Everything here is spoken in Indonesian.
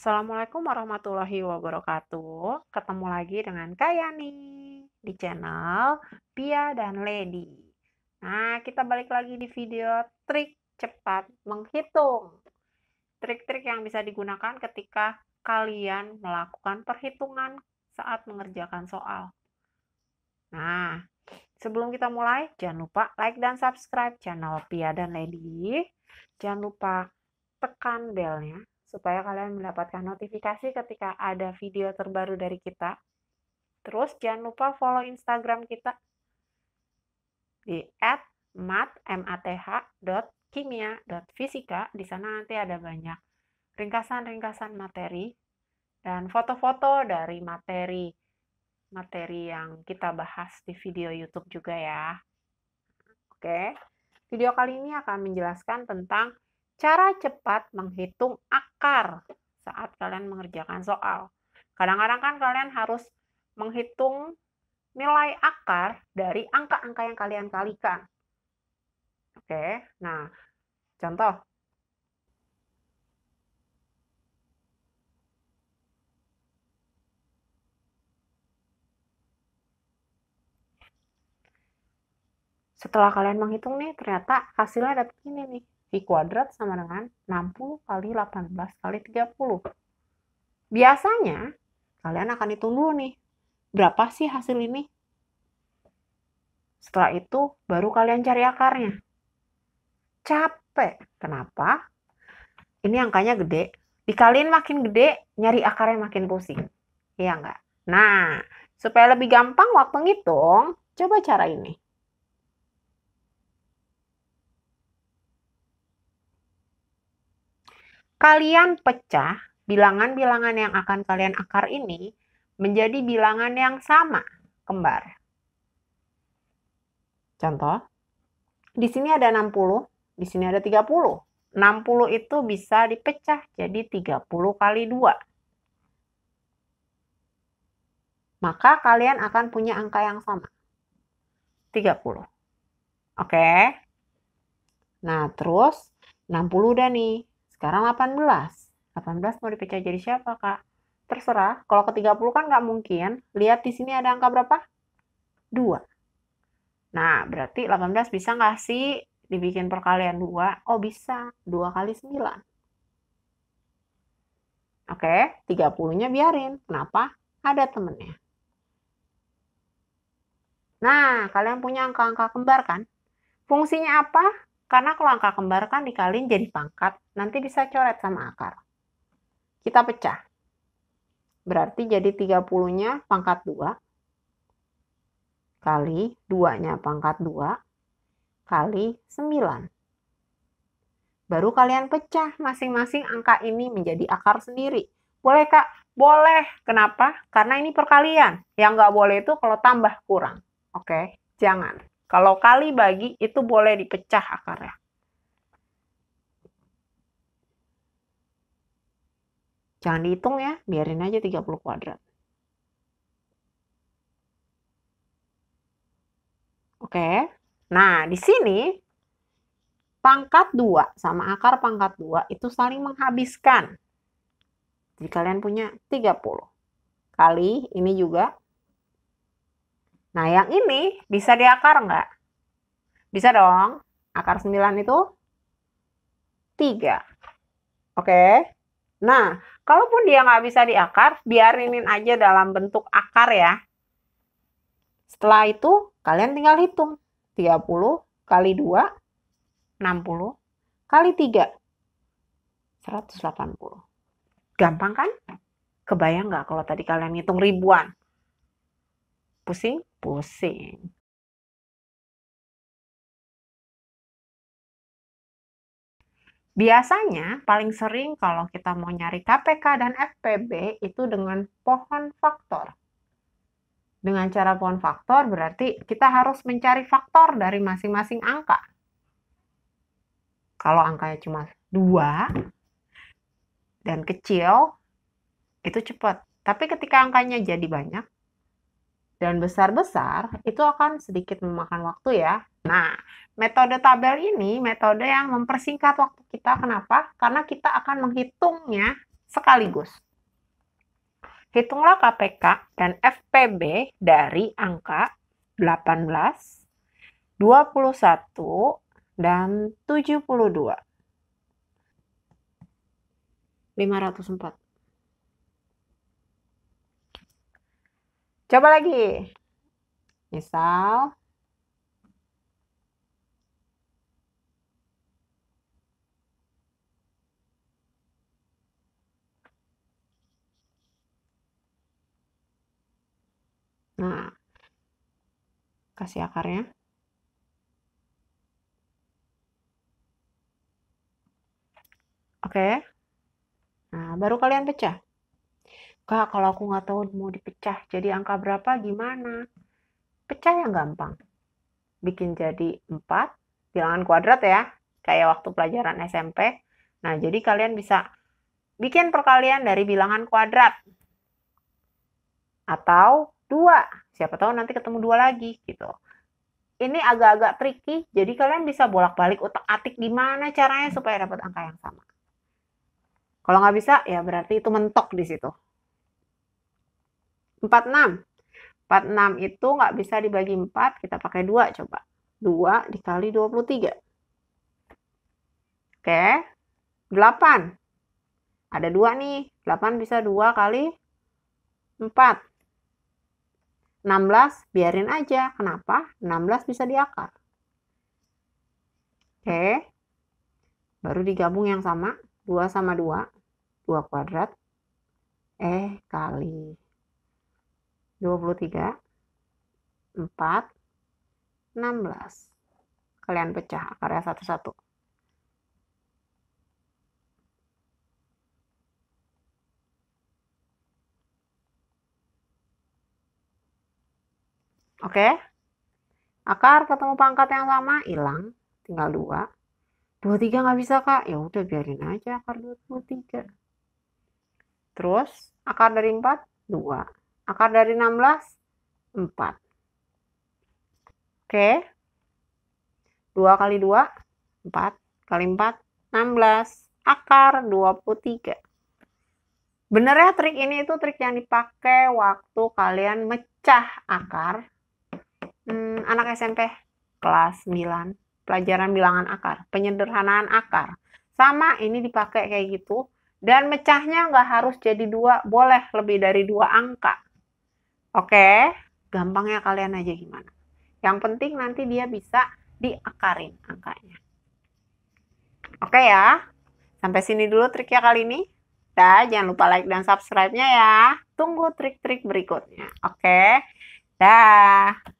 Assalamualaikum warahmatullahi wabarakatuh. Ketemu lagi dengan Kayani di channel Pia dan Lady. Nah, kita balik lagi di video trik cepat menghitung. Trik-trik yang bisa digunakan ketika kalian melakukan perhitungan saat mengerjakan soal. Nah, sebelum kita mulai, jangan lupa like dan subscribe channel Pia dan Lady. Jangan lupa tekan belnya supaya kalian mendapatkan notifikasi ketika ada video terbaru dari kita. Terus jangan lupa follow Instagram kita di @mat.math.kimia.fisika. Di sana nanti ada banyak ringkasan-ringkasan materi dan foto-foto dari materi materi yang kita bahas di video YouTube juga ya. Oke. Video kali ini akan menjelaskan tentang Cara cepat menghitung akar saat kalian mengerjakan soal. Kadang-kadang kan kalian harus menghitung nilai akar dari angka-angka yang kalian kalikan. Oke, nah contoh. Setelah kalian menghitung nih, ternyata hasilnya dapat ini nih. V kuadrat sama dengan 60 kali 18 kali 30. Biasanya, kalian akan hitung dulu nih, berapa sih hasil ini? Setelah itu, baru kalian cari akarnya. Capek. Kenapa? Ini angkanya gede. Dikaliin makin gede, nyari akarnya makin pusing. Iya nggak? Nah, supaya lebih gampang waktu ngitung, coba cara ini. kalian pecah bilangan-bilangan yang akan kalian akar ini menjadi bilangan yang sama kembar. Contoh, di sini ada 60, di sini ada 30. 60 itu bisa dipecah jadi 30 kali 2. Maka kalian akan punya angka yang sama. 30. Oke. Nah, terus 60 udah nih. Sekarang 18. 18 mau dipecah jadi siapa, Kak? Terserah. Kalau ke 30 kan nggak mungkin. Lihat di sini ada angka berapa? 2. Nah, berarti 18 bisa nggak sih dibikin perkalian 2? Oh, bisa. 2 kali 9. Oke, 30-nya biarin. Kenapa? Ada temennya. Nah, kalian punya angka-angka kembar kan? Fungsinya apa? Karena kalau angka kembar kan dikaliin jadi pangkat, nanti bisa coret sama akar. Kita pecah. Berarti jadi 30-nya pangkat 2 kali 2-nya pangkat 2 kali 9. Baru kalian pecah masing-masing angka ini menjadi akar sendiri. Boleh kak? Boleh. Kenapa? Karena ini perkalian. Yang nggak boleh itu kalau tambah kurang. Oke, jangan. Kalau kali bagi itu boleh dipecah akarnya. Jangan dihitung ya, biarin aja 30 kuadrat. Oke. Nah, di sini pangkat 2 sama akar pangkat 2 itu saling menghabiskan. Jadi kalian punya 30. Kali ini juga Nah, yang ini bisa diakar nggak? Bisa dong. Akar 9 itu 3. Oke. Nah, kalaupun dia nggak bisa diakar, biarinin aja dalam bentuk akar ya. Setelah itu, kalian tinggal hitung. 30 kali 2, 60 kali 3, 180. Gampang kan? Kebayang nggak kalau tadi kalian ngitung ribuan? Pusing? pusing Biasanya paling sering kalau kita mau nyari KPK dan FPB itu dengan pohon faktor. Dengan cara pohon faktor berarti kita harus mencari faktor dari masing-masing angka. Kalau angkanya cuma dua dan kecil, itu cepat. Tapi ketika angkanya jadi banyak, dan besar-besar itu akan sedikit memakan waktu ya. Nah, metode tabel ini metode yang mempersingkat waktu kita. Kenapa? Karena kita akan menghitungnya sekaligus. Hitunglah KPK dan FPB dari angka 18, 21, dan 72. 504. Coba lagi. Misal. Nah, kasih akarnya. Oke. Nah, baru kalian pecah. Kak, kalau aku nggak tahu mau dipecah jadi angka berapa gimana? Pecah yang gampang. Bikin jadi 4, bilangan kuadrat ya, kayak waktu pelajaran SMP. Nah, jadi kalian bisa bikin perkalian dari bilangan kuadrat. Atau dua. siapa tahu nanti ketemu dua lagi gitu. Ini agak-agak tricky, jadi kalian bisa bolak-balik utak-atik gimana caranya supaya dapat angka yang sama. Kalau nggak bisa, ya berarti itu mentok di situ. 46. 46 itu nggak bisa dibagi 4, kita pakai 2 coba. 2 dikali 23. Oke, 8. Ada 2 nih, 8 bisa 2 kali 4. 16 biarin aja. Kenapa? 16 bisa diakar. Oke. Baru digabung yang sama. 2 sama 2. 2 kuadrat. Eh, kali 23, 4, 16. Kalian pecah akarnya satu-satu. Oke. Akar ketemu pangkat yang sama hilang, tinggal 2. 23 nggak bisa, Kak. Ya udah biarin aja akar 23. Terus akar dari 4 2. Akar dari 16, 4. Oke. 2 kali 2, 4. Kali 4, 16. Akar 23. Bener ya trik ini itu trik yang dipakai waktu kalian mecah akar. Hmm, anak SMP kelas 9. Pelajaran bilangan akar. Penyederhanaan akar. Sama ini dipakai kayak gitu. Dan mecahnya nggak harus jadi dua, boleh lebih dari dua angka. Oke, okay? gampangnya kalian aja gimana. Yang penting nanti dia bisa diakarin angkanya. Oke ya, sampai sini dulu triknya kali ini. Dan jangan lupa like dan subscribe-nya ya. Tunggu trik-trik berikutnya. Oke, dah.